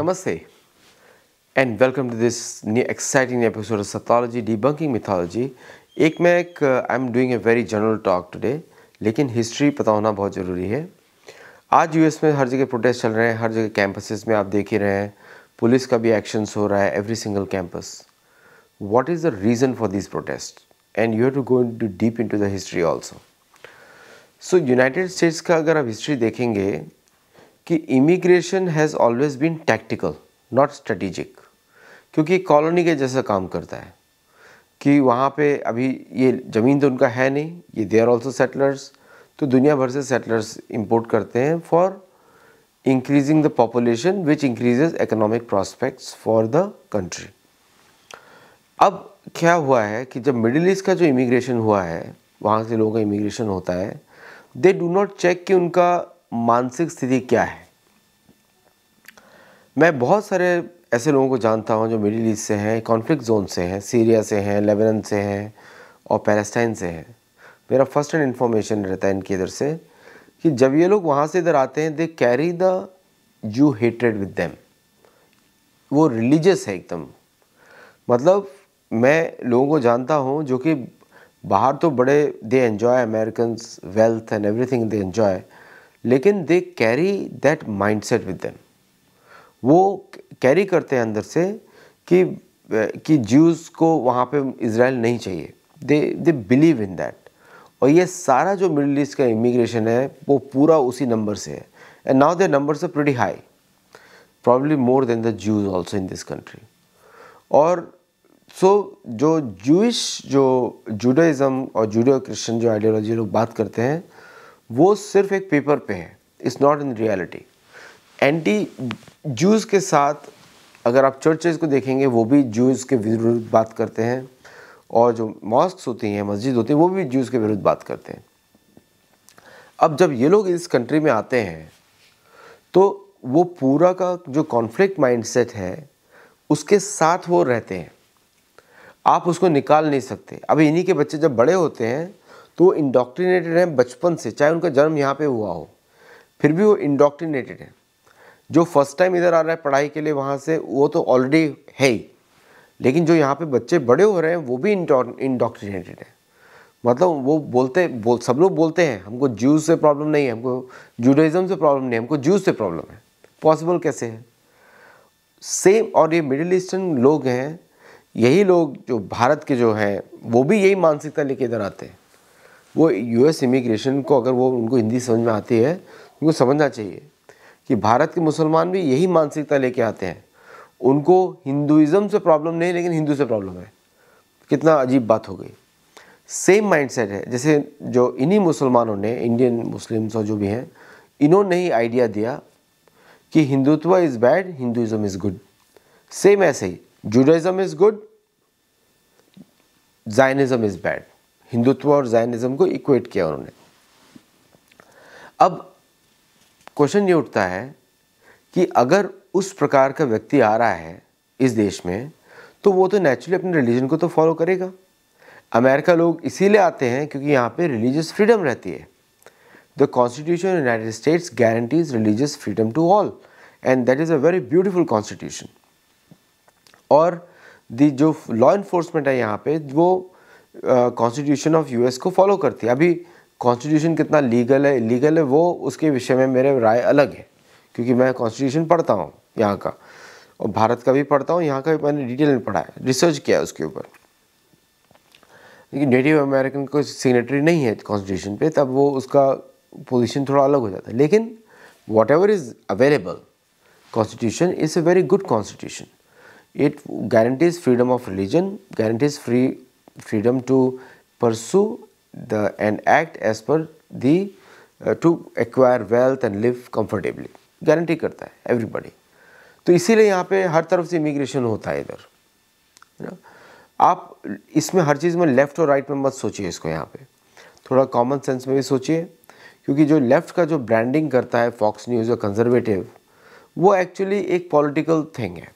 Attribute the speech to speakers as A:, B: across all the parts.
A: Namaste and welcome to this new exciting episode of Satology Debunking Mythology. एक मैं एक I am doing a very general talk today लेकिन history पता होना बहुत ज़रूरी है आज यूएस में हर जगह प्रोटेस्ट चल रहे हैं हर जगह कैंपसेस में आप देख ही रहे हैं पुलिस का भी एक्शंस हो रहा है every single campus what is the reason for this protest and you have to go to deep into the history also so United States का अगर आप हिस्ट्री देखेंगे कि immigration has always been tactical not strategic क्योंकि colony के जैसा काम करता है कि वहाँ पे अभी ये ज़मीन तो उनका है नहीं ये दे आर ऑल्सो सेटलर्स तो दुनिया भर से सेटलर्स इंपोर्ट करते हैं for increasing the population which increases economic prospects for the country अब क्या हुआ है कि जब मिडिल ईस्ट का जो इमिग्रेशन हुआ है वहाँ से लोगों का इमिग्रेशन होता है दे डू नॉट चेक कि उनका मानसिक स्थिति क्या है मैं बहुत सारे ऐसे लोगों को जानता हूँ जो मिडिल ईस्ट से हैं कॉन्फ्लिक्ट जोन से हैं सीरिया से हैं लेबनान से हैं और पैलेस्टाइन से हैं मेरा फर्स्ट हैंड इन्फॉर्मेशन रहता है इनके इधर से कि जब ये लोग वहाँ से इधर आते हैं they carry the you hated with them वो रिलीजियस है एकदम मतलब मैं लोगों को जानता हूँ जो कि बाहर तो बड़े they enjoy American wealth and everything they enjoy लेकिन they carry that mindset with them वो कैरी करते हैं अंदर से कि कि ज्यूज़ को वहाँ पे इसराइल नहीं चाहिए दे दे बिलीव इन दैट और ये सारा जो मिडल ईस्ट का इमिग्रेशन है वो पूरा उसी नंबर से है एंड नाउ दे नंबर से pretty high probably more than the Jews also in this country और सो so, जो जूश जो जुडाइज़म और जूडो क्रिश्चन जो आइडियोलॉजी लोग बात करते हैं वो सिर्फ एक पेपर पे है it's not in reality anti Jews के साथ अगर आप चर्चेज को देखेंगे वो भी जूस के विरुद्ध बात करते हैं और जो मॉस्क होती हैं मस्जिद होती हैं वो भी जूस के विरुद्ध बात करते हैं अब जब ये लोग इस कंट्री में आते हैं तो वो पूरा का जो कॉन्फ्लिक्ट माइंडसेट है उसके साथ वो रहते हैं आप उसको निकाल नहीं सकते अब इन्हीं के बच्चे जब बड़े होते हैं तो वो इंडoctrinated हैं बचपन से चाहे उनका जन्म यहाँ पे हुआ हो फिर भी वो इंडoctrinated हैं जो फर्स्ट टाइम इधर आ रहा है पढ़ाई के लिए वहाँ से वो तो ऑलरेडी है ही लेकिन जो यहाँ पे बच्चे बड़े हो रहे हैं वो भी इंडोक्ट्रिनेटेड है मतलब वो बोलते बोल सब लोग बोलते हैं हमको ज्यूज से प्रॉब्लम नहीं है हमको जूडाइज़म से प्रॉब्लम नहीं है हमको ज्यूज से प्रॉब्लम है पॉसिबल कैसे है सेम और ये मिडिल ईस्टर्न लोग हैं यही लोग जो भारत के जो हैं वो भी यही मानसिकता लेके इधर आते हैं वो यूएस इमिग्रेशन को अगर वो उनको हिंदी समझ में आती है तो उनको समझना चाहिए कि भारत के मुसलमान भी यही मानसिकता लेके आते हैं उनको हिंदुज़म से प्रॉब्लम नहीं लेकिन हिंदू से प्रॉब्लम है कितना अजीब बात हो गई सेम माइंडसेट है जैसे जो इन्हीं मुसलमानों ने इंडियन मुस्लिम्स और जो भी हैं इन्होंने ही आइडिया दिया कि Hindutva is bad Hinduism is good same ऐसे ही Judaism is good Jainism is bad Hindutva और जैनिज़्म को इक्वेट किया उन्होंने अब क्वेश्चन ये उठता है कि अगर उस प्रकार का व्यक्ति आ रहा है इस देश में तो वो तो नेचुरली अपने रिलीजन को तो फॉलो करेगा अमेरिका लोग इसीलिए आते हैं क्योंकि यहाँ पे रिलीजियस फ्रीडम रहती है the constitution United States guarantees religious freedom to all and that is a very beautiful constitution और दी जो लॉ इन्फोर्समेंट है यहाँ पे वो कॉन्स्टिट्यूशन ऑफ यूएस को फॉलो करती है अभी कॉन्स्टिट्यूशन कितना लीगल है लीगल है वो उसके विषय में मेरे राय अलग है क्योंकि मैं कॉन्स्टिट्यूशन पढ़ता हूँ यहाँ का और भारत का भी पढ़ता हूँ यहाँ का भी मैंने डिटेल में पढ़ा है रिसर्च किया है उसके ऊपर लेकिन नेटिव अमेरिकन को सिग्नेटरी नहीं है कॉन्स्टिट्यूशन पे तब वो उसका पोजीशन थोड़ा अलग हो जाता है लेकिन whatever is available constitution is a very good constitution it guarantees freedom of religion guarantees free freedom to pursue the and act as per the to acquire wealth and live comfortably guarantee करता है everybody तो इसीलिए यहाँ पे हर तरफ से immigration होता है इधर है ना आप इसमें हर चीज़ में लेफ़्ट और राइट में मत सोचिए इसको यहाँ पे थोड़ा कॉमन सेंस में भी सोचिए क्योंकि जो लेफ़्ट का जो ब्रांडिंग करता है फॉक्स न्यूज़ और कंजर्वेटिव वो एक्चुअली एक पॉलिटिकल थिंग है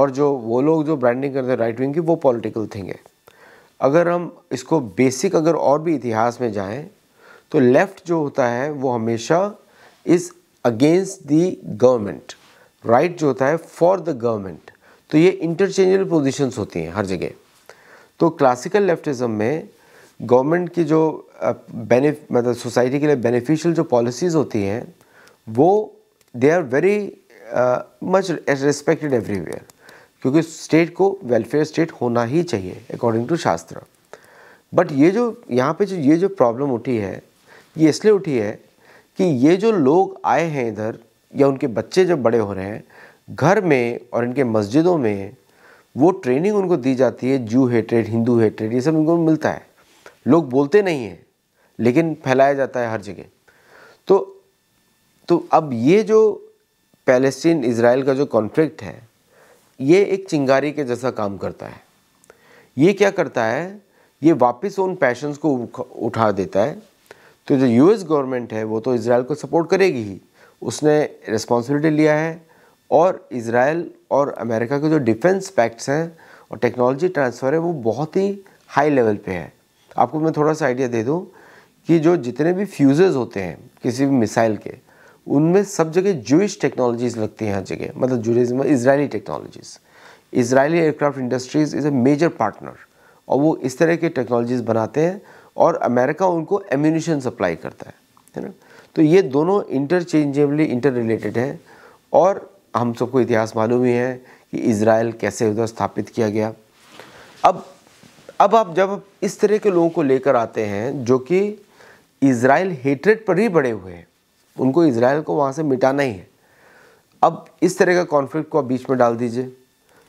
A: और जो वो लोग जो ब्रांडिंग करते हैं राइट विंग की वो पॉलिटिकल थिंग है अगर हम इसको बेसिक अगर और भी इतिहास में जाएं तो लेफ़्ट जो होता है वो हमेशा इस अगेंस्ट दी गवर्नमेंट राइट जो होता है फॉर द गवर्नमेंट तो ये इंटरचेंजेबल पोजीशंस होती हैं हर जगह तो क्लासिकल लेफ्टिज़म में गवर्नमेंट की जो बेनिफ मतलब सोसाइटी के लिए बेनिफिशियल जो पॉलिसीज़ होती हैं वो they are very much respected everywhere क्योंकि स्टेट को वेलफेयर स्टेट होना ही चाहिए अकॉर्डिंग टू शास्त्र बट ये जो यहाँ पे जो ये जो प्रॉब्लम उठी है ये इसलिए उठी है कि ये जो लोग आए हैं इधर या उनके बच्चे जब बड़े हो रहे हैं घर में और इनके मस्जिदों में वो ट्रेनिंग उनको दी जाती है जू हेट्रेड हिंदू हेट्रेड ये सब उनको मिलता है लोग बोलते नहीं हैं लेकिन फैलाया जाता है हर जगह तो तो अब ये जो पैलेस्टीन इसराइल का जो कॉन्फ्लिक्ट है ये एक चिंगारी के जैसा काम करता है ये क्या करता है ये वापस उन पैशंस को उठा देता है तो जो यूएस गवर्नमेंट है वो तो इसराइल को सपोर्ट करेगी ही उसने रिस्पॉन्सिबिलिटी लिया है और इसराइल और अमेरिका के जो डिफेंस पैक्ट्स हैं और टेक्नोलॉजी ट्रांसफ़र है वो बहुत ही हाई लेवल पे है आपको मैं थोड़ा सा आइडिया दे दूँ कि जो जितने भी फ्यूज़ेज़ होते हैं किसी भी मिसाइल के उनमें सब जगह जूश टेक्नोलॉजीज लगती हैं हर जगह मतलब जूरिज्म Israeli technologies Israeli aircraft industries is a major partner और वो इस तरह के टेक्नोलॉजीज़ बनाते हैं और अमेरिका उनको एम्यूनिशन सप्लाई करता है है ना तो ये दोनों इंटरचेंजेबली इंटर रिलेटेड हैं और हम सबको इतिहास मालूम ही है कि इसराइल कैसे उधर स्थापित किया गया अब अब आप जब इस तरह के लोगों को लेकर आते हैं जो कि इसराइल हेटरेट पर ही बड़े हुए हैं उनको इसराइल को वहाँ से मिटाना ही है अब इस तरह का कॉन्फ्लिक्ट को आप बीच में डाल दीजिए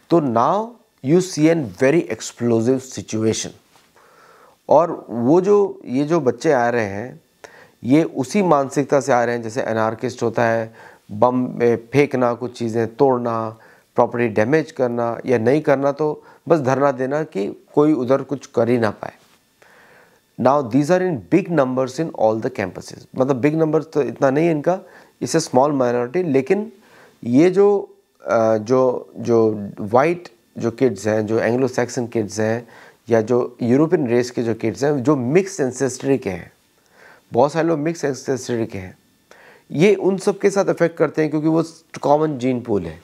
A: तो now you see an very explosive situation और वो जो ये जो बच्चे आ रहे हैं ये उसी मानसिकता से आ रहे हैं जैसे एनार्किस्ट होता है बम फेंकना कुछ चीज़ें तोड़ना प्रॉपर्टी डैमेज करना या नहीं करना तो बस धरना देना कि कोई उधर कुछ कर ही ना पाए now these are in big numbers in all the campuses मतलब बिग नंबर तो इतना नहीं है इनका इसे स्मॉल माइनॉरिटी लेकिन ये जो जो जो वाइट जो किड्स हैं जो एंग्लो सैक्सन किड्स हैं या जो यूरोपियन रेस के जो किड्स हैं जो मिक्स एंसेस्ट्री के हैं बहुत सारे लोग मिक्स एंसेस्ट्री के हैं ये उन सब के साथ अफेक्ट करते हैं क्योंकि वो कॉमन जीन पूल है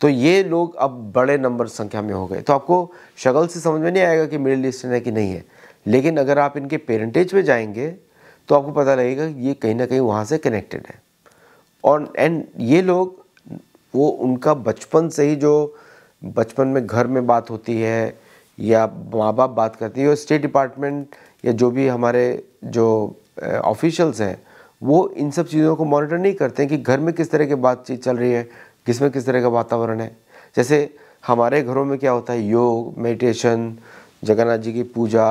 A: तो ये लोग अब बड़े नंबर संख्या में हो गए तो आपको शक्ल से समझ में नहीं आएगा कि मिडिल ईस्टर्न है कि नहीं है लेकिन अगर आप इनके पेरेंटेज पे जाएंगे तो आपको पता लगेगा ये कहीं ना कहीं वहाँ से कनेक्टेड है और एंड ये लोग वो उनका बचपन से ही जो बचपन में घर में बात होती है या माँ बाप बात करते हैं स्टेट डिपार्टमेंट या जो भी हमारे जो ऑफिशल्स हैं वो इन सब चीज़ों को मॉनिटर नहीं करते हैं कि घर में किस तरह की बातचीत चल रही है किस में किस तरह का वातावरण है जैसे हमारे घरों में क्या होता है योग मेडिटेशन जगन्नाथ जी की पूजा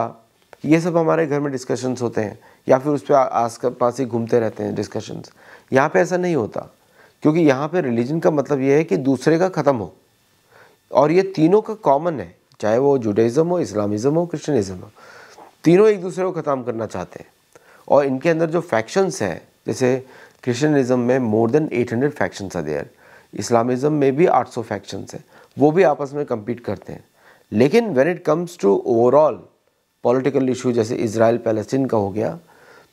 A: ये सब हमारे घर में डिस्कशंस होते हैं या फिर उस पर आस पास ही घूमते रहते हैं डिस्कशंस यहाँ पे ऐसा नहीं होता क्योंकि यहाँ पे रिलीजन का मतलब ये है कि दूसरे का ख़त्म हो और ये तीनों का कॉमन है चाहे वो जुडाइज़म हो इस्लामिज़म हो क्रिश्चनिज़म हो तीनों एक दूसरे को ख़त्म करना चाहते हैं और इनके अंदर जो फैक्शंस हैं जैसे क्रिश्चनिज़म में more than 800 hundred factions are there Islamism में भी 800 फैक्शंस हैं वो भी आपस में कम्पीट करते हैं लेकिन when it comes to overall political issue जैसे इसराइल पैलेस्टीन का हो गया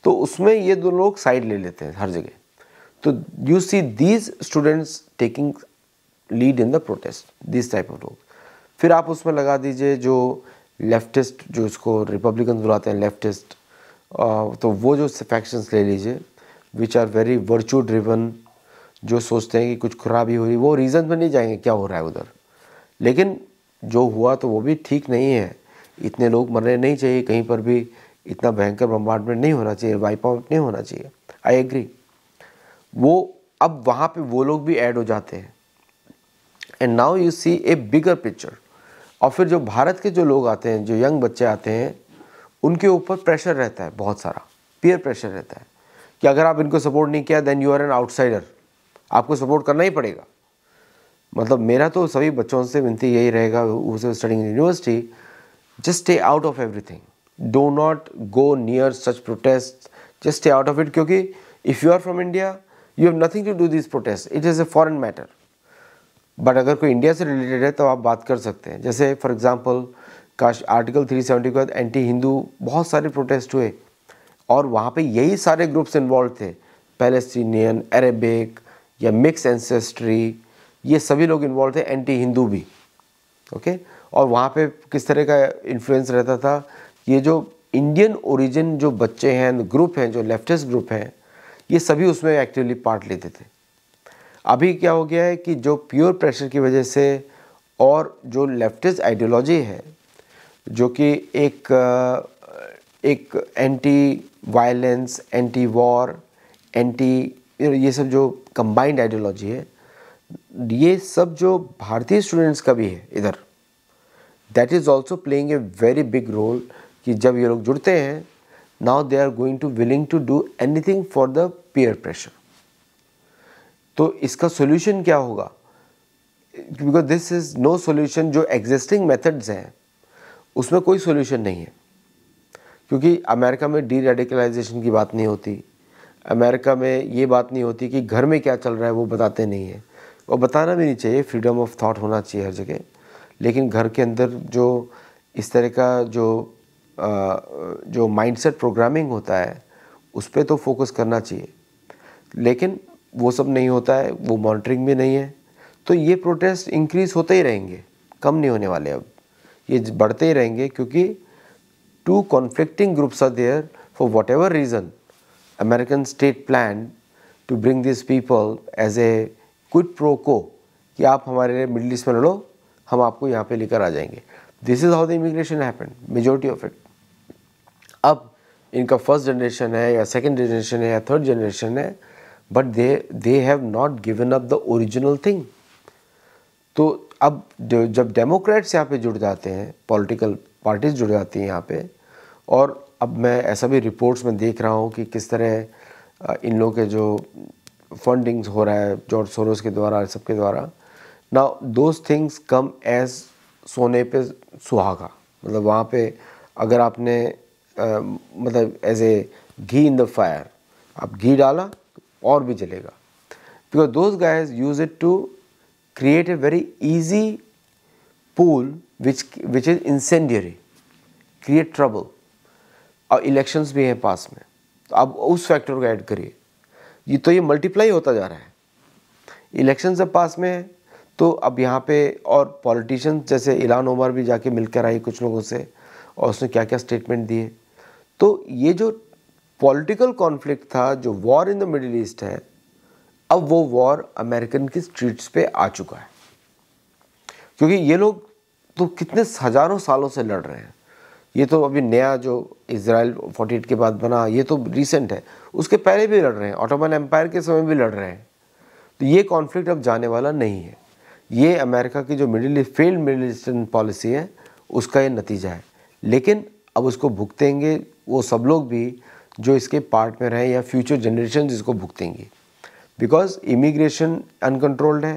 A: तो उसमें ये दो लोग साइड ले लेते हैं हर जगह तो you see these students taking lead in the protest this type of लोग फिर आप उसमें लगा दीजिए जो लेफ्टिस्ट जो इसको रिपब्लिकन बुलाते हैं लेफ्टिस्ट तो वो जो फैक्शंस ले लीजिए which are very virtue driven जो सोचते हैं कि कुछ खराबी हो रही वो रीज़न में नहीं जाएंगे क्या हो रहा है उधर लेकिन जो हुआ तो वो भी ठीक नहीं है इतने लोग मरने नहीं चाहिए कहीं पर भी इतना भयंकर बम्बार्टमेंट नहीं होना चाहिए वाइप आउट नहीं होना चाहिए आई एग्री वो अब वहाँ पे वो लोग भी ऐड हो जाते हैं and now you see a bigger picture और फिर जो भारत के जो लोग आते हैं जो यंग बच्चे आते हैं उनके ऊपर प्रेशर रहता है बहुत सारा पीयर प्रेशर रहता है कि अगर आप इनको सपोर्ट नहीं किया then you are an outsider आपको सपोर्ट करना ही पड़ेगा मतलब मेरा तो सभी बच्चों से विनती यही रहेगा उसे studying university just stay out of everything do not go near such protest just stay out of it क्योंकि if you are from India you have nothing to do this protest it is a foreign matter but अगर कोई India से related है तो आप बात कर सकते हैं जैसे फॉर एग्जाम्पल काश आर्टिकल थ्री सेवेंटी के बाद एंटी हिंदू बहुत सारे प्रोटेस्ट हुए और वहाँ पर यही सारे ग्रुप्स इन्वॉल्व थे पैलेस्टीनियन अरेबिक या मिक्स एंसेस्ट्री ये सभी लोग इन्वॉल्व थे एंटी हिंदू भी ओके okay? और वहाँ पे किस तरह का इन्फ्लुएंस रहता था ये जो इंडियन ओरिजिन जो बच्चे हैं ग्रुप हैं जो लेफ्टिस्ट ग्रुप हैं ये सभी उसमें एक्टिवली पार्ट लेते थे अभी क्या हो गया है कि जो प्योर प्रेशर की वजह से और जो लेफ्टिस्ट आइडियोलॉजी है जो कि एक एक anti violence anti war anti ये सब जो कंबाइंड आइडियोलॉजी है ये सब जो भारतीय स्टूडेंट्स का भी है इधर that is also playing a very big role कि जब ये लोग जुड़ते हैं now they are going to willing to do anything for the peer pressure तो इसका सोल्यूशन क्या होगा because this is no solution जो एग्जिस्टिंग मेथड्स हैं उसमें कोई सोल्यूशन नहीं है क्योंकि अमेरिका में डी रेडिकलाइजेशन की बात नहीं होती अमेरिका में ये बात नहीं होती कि घर में क्या चल रहा है वो बताते नहीं हैं और बताना भी नहीं चाहिए फ्रीडम ऑफ थाट होना चाहिए हर जगह लेकिन घर के अंदर जो इस तरह का जो आ, जो माइंडसेट प्रोग्रामिंग होता है उस पर तो फोकस करना चाहिए लेकिन वो सब नहीं होता है वो मॉनिटरिंग भी नहीं है तो ये प्रोटेस्ट इंक्रीज़ होते ही रहेंगे कम नहीं होने वाले अब ये बढ़ते ही रहेंगे क्योंकि two conflicting groups are there for whatever reason American state plan to bring this people as a quid pro quo कि आप हमारे मिडल ईस्ट में लड़ो हम आपको यहाँ पे लेकर आ जाएंगे this is how the immigration happen majority of it अब इनका फर्स्ट जनरेशन है या सेकेंड जनरेशन है या थर्ड जनरेशन है but they they have not given up the original thing तो अब जब डेमोक्रेट्स यहाँ पे जुड़ जाते हैं पॉलिटिकल पार्टीज जुड़ जाती हैं यहाँ पे और अब मैं ऐसा भी रिपोर्ट्स में देख रहा हूँ कि किस तरह इन लोगों के जो फंडिंग्स हो रहा है जॉर्ज सोरोस के द्वारा सबके द्वारा now those things come as सोने पे सुहागा मतलब वहाँ पे अगर आपने आ, मतलब as a ghee in the fire आप घी डाला तो और भी जलेगा because those guys use it to create a very easy pool which which is incendiary create trouble और इलेक्शंस भी हैं पास में तो आप उस फैक्टर को ऐड करिए ये तो ये मल्टीप्लाई होता जा रहा है इलेक्शंस अब पास में है तो अब यहाँ पे और पॉलिटिशन जैसे इलान उमर भी जाके मिलकर आई कुछ लोगों से और उसने क्या क्या स्टेटमेंट दिए तो ये जो पॉलिटिकल कॉन्फ्लिक्ट था जो war in the Middle East है अब वो वॉर अमेरिकन की स्ट्रीट्स पे आ चुका है क्योंकि ये लोग तो कितने हजारों सालों से लड़ रहे हैं ये तो अभी नया जो इसराइल फोर्टी के बाद बना ये तो रिसेंट है उसके पहले भी लड़ रहे हैं ऑटोमन एम्पायर के समय भी लड़ रहे हैं तो ये कॉन्फ्लिक्ट अब जाने वाला नहीं है ये अमेरिका की जो Middle failed Middle Eastern policy है उसका ये नतीजा है लेकिन अब उसको भुगतेंगे वो सब लोग भी जो इसके पार्ट में रहें या फ्यूचर जनरेशन इसको भुगतेंगे बिकॉज इमिग्रेशन अनकंट्रोल्ड है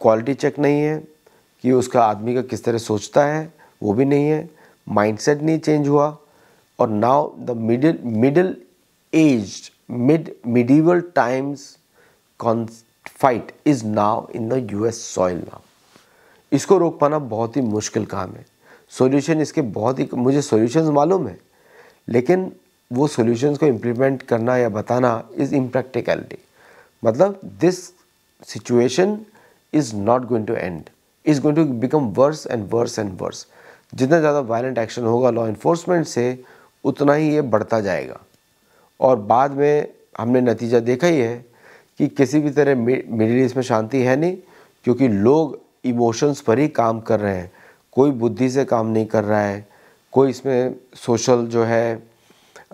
A: क्वालिटी चेक नहीं है कि उसका आदमी का किस तरह सोचता है वो भी नहीं है माइंडसेट नहीं चेंज हुआ और now the middle middle age mid medieval times fight is now in the US soil now इसको रोक पाना बहुत ही मुश्किल काम है सॉल्यूशन इसके बहुत ही मुझे सॉल्यूशंस मालूम है लेकिन वो सॉल्यूशंस को इम्प्लीमेंट करना या बताना इज़ इम्प्रैक्टिकलिटी मतलब this situation is not going to end is going to become worse and worse and worse जितना ज़्यादा वायलेंट एक्शन होगा लॉ इन्फोर्समेंट से उतना ही ये बढ़ता जाएगा और बाद में हमने नतीजा देखा ही है कि किसी भी तरह मिडिल ईस्ट में शांति है नहीं क्योंकि लोग इमोशंस पर ही काम कर रहे हैं कोई बुद्धि से काम नहीं कर रहा है कोई इसमें सोशल जो है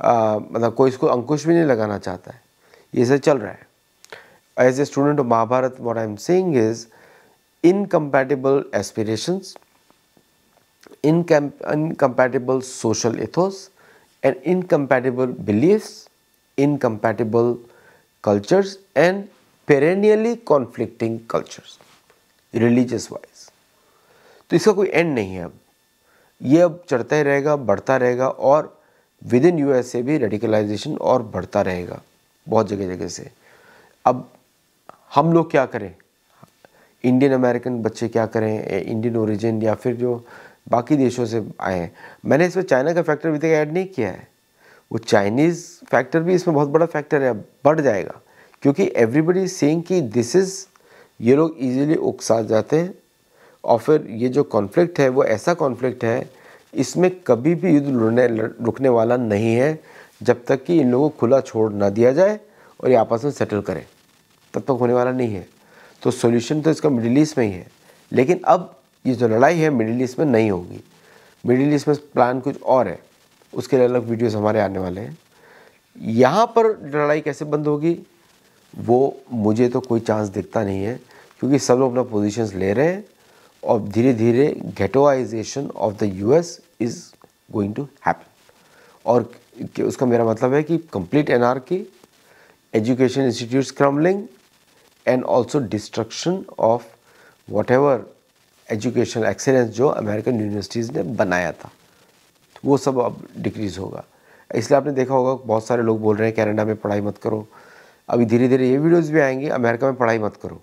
A: मतलब कोई इसको अंकुश भी नहीं लगाना चाहता है ये सब चल रहा है as a student of Mahabharata what I am saying is incompatible aspirations incompatible social ethos and incompatible beliefs incompatible cultures and perennially conflicting cultures religious wise तो इसका कोई एंड नहीं है अब ये अब चढ़ता ही रहेगा बढ़ता रहेगा और within U S A भी रेडिकलाइजेशन और बढ़ता रहेगा बहुत जगह जगह से अब हम लोग क्या करें इंडियन अमेरिकन बच्चे क्या करें इंडियन ओरिजिन या फिर जो बाकी देशों से आए हैं मैंने इसमें चाइना का फैक्टर अभी तक ऐड नहीं किया है वो चाइनीज़ फैक्टर भी इसमें बहुत बड़ा फैक्टर है बढ़ जाएगा क्योंकि एवरीबडी सेइंग कि दिस इज़ ये लोग इजीली उकसा जाते हैं और फिर ये जो कॉन्फ्लिक्ट है वो ऐसा कॉन्फ्लिक्ट है इसमें कभी भी युद्ध लड़ने रुकने वाला नहीं है जब तक कि इन लोगों को खुला छोड़ ना दिया जाए और ये आपस में सेटल करें तब तक होने वाला नहीं है तो सोल्यूशन तो इसका मिडिल ईस्ट में ही है लेकिन अब ये जो लड़ाई है मिडिल ईस्ट में नहीं होगी मिडिल ईस्ट में प्लान कुछ और है उसके लिए अलग वीडियोस हमारे आने वाले हैं यहाँ पर लड़ाई कैसे बंद होगी वो मुझे तो कोई चांस दिखता नहीं है क्योंकि सब लोग अपना पोजीशंस ले रहे हैं और धीरे धीरे ghettoisation of the US is going to happen और उसका मेरा मतलब है कि कंप्लीट की education institute crumbling and also destruction of whatever education excellence जो अमेरिकन यूनिवर्सिटीज़ ने बनाया था वो सब अब डिक्रीज़ होगा इसलिए आपने देखा होगा बहुत सारे लोग बोल रहे हैं कैनेडा में पढ़ाई मत करो अभी धीरे धीरे ये वीडियोज़ भी आएंगे अमेरिका में पढ़ाई मत करो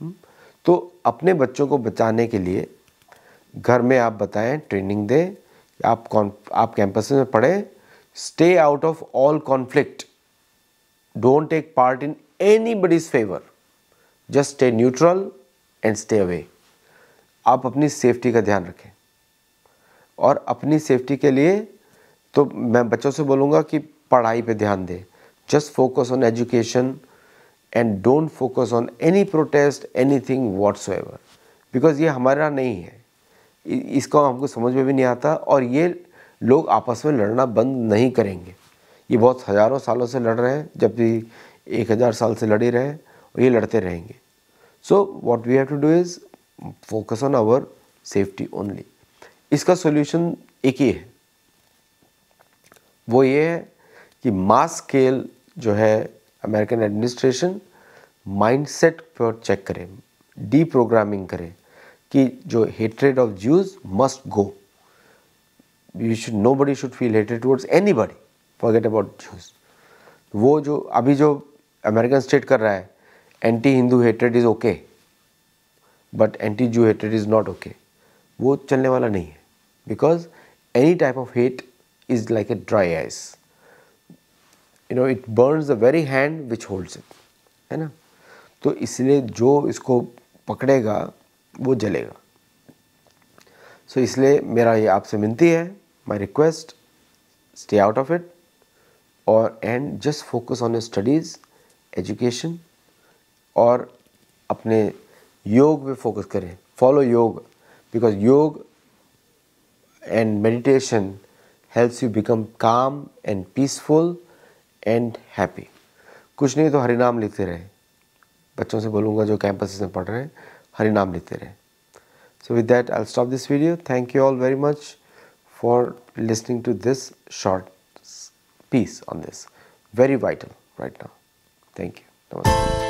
A: हम्म। तो अपने बच्चों को बचाने के लिए घर में आप बताएं ट्रेनिंग दें आप कॉन् आप कैंपस में पढ़ें stay out of all conflict don't take part in anybody's favour just stay neutral and stay away आप अपनी सेफ्टी का ध्यान रखें और अपनी सेफ्टी के लिए तो मैं बच्चों से बोलूँगा कि पढ़ाई पे ध्यान दें just focus on education and don't focus on any protest anything whatsoever because ये हमारा नहीं है इसका हमको समझ में भी नहीं आता और ये लोग आपस में लड़ना बंद नहीं करेंगे ये बहुत हज़ारों सालों से लड़ रहे हैं जब भी एक हज़ार साल से लड़े रहे और ये लड़ते रहेंगे so what we have to do is focus on our safety only इसका सॉल्यूशन एक ही है वो ये है कि मास स्केल जो है अमेरिकन एडमिनिस्ट्रेशन माइंडसेट पर चेक करें डी प्रोग्रामिंग करें कि जो hatred of Jews must go you should nobody should feel hatred towards anybody forget about Jews वो जो अभी जो अमेरिकन स्टेट कर रहा है anti Hindu hatred is okay but anti Jew hatred is not okay वो चलने वाला नहीं है because any type of heat is like a dry ice. You know, it burns the very hand which holds it, है ना तो इसलिए जो इसको पकड़ेगा वो जलेगा सो so, इसलिए मेरा ये आपसे विनती है my request stay out of it और and just focus on studies education और अपने योग पे फोकस करें फॉलो योग बिकॉज योग and meditation helps you become calm and peaceful and happy. कुछ नहीं तो नाम लेते रहे बच्चों से बोलूँगा जो कैंपस में पढ़ रहे हैं हरी नाम लेते रहे so with that I stop this video thank you all very much for listening to this short piece on this very vital right now thank you नमस्कार